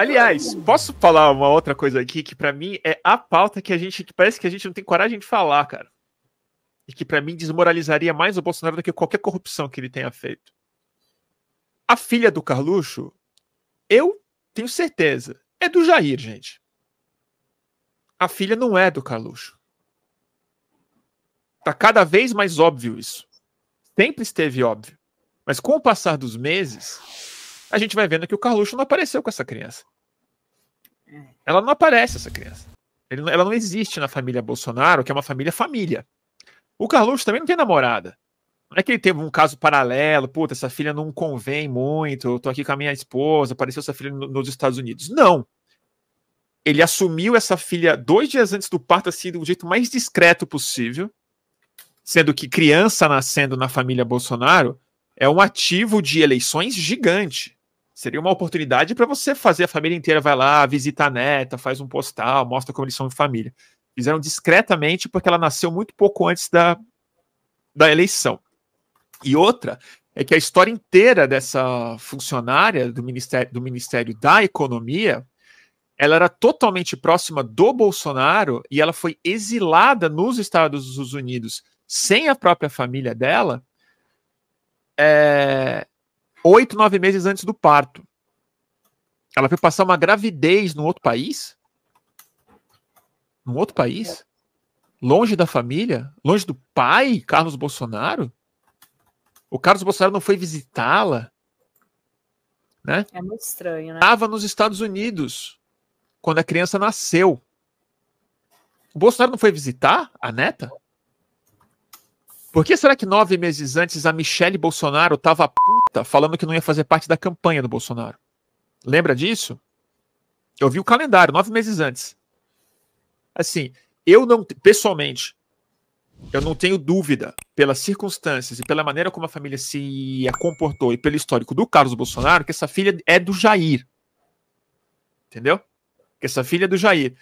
Aliás, posso falar uma outra coisa aqui que para mim é a pauta que a gente que parece que a gente não tem coragem de falar, cara. E que para mim desmoralizaria mais o Bolsonaro do que qualquer corrupção que ele tenha feito. A filha do Carluxo, eu tenho certeza, é do Jair, gente. A filha não é do Carluxo. Tá cada vez mais óbvio isso. Sempre esteve óbvio. Mas com o passar dos meses, a gente vai vendo que o Carluxo não apareceu com essa criança. É. Ela não aparece, essa criança. Ele, ela não existe na família Bolsonaro, que é uma família família. O Carluxo também não tem namorada. Não é que ele teve um caso paralelo, puta, essa filha não convém muito, eu tô aqui com a minha esposa, apareceu essa filha no, nos Estados Unidos. Não. Ele assumiu essa filha dois dias antes do parto, assim, do jeito mais discreto possível, sendo que criança nascendo na família Bolsonaro é um ativo de eleições gigante. Seria uma oportunidade para você fazer a família inteira vai lá, visita a neta, faz um postal, mostra como eles são em família. Fizeram discretamente porque ela nasceu muito pouco antes da, da eleição. E outra é que a história inteira dessa funcionária do Ministério, do Ministério da Economia, ela era totalmente próxima do Bolsonaro e ela foi exilada nos Estados Unidos sem a própria família dela, é, oito, nove meses antes do parto. Ela foi passar uma gravidez num outro país? Num outro país? Longe da família? Longe do pai, Carlos Bolsonaro? O Carlos Bolsonaro não foi visitá-la? Né? É muito estranho, né? Estava nos Estados Unidos quando a criança nasceu. O Bolsonaro não foi visitar a neta? Por que será que nove meses antes a Michelle Bolsonaro estava puta falando que não ia fazer parte da campanha do Bolsonaro? Lembra disso? Eu vi o calendário nove meses antes. Assim, eu não, pessoalmente, eu não tenho dúvida, pelas circunstâncias e pela maneira como a família se comportou e pelo histórico do Carlos Bolsonaro, que essa filha é do Jair. Entendeu? Que essa filha é do Jair.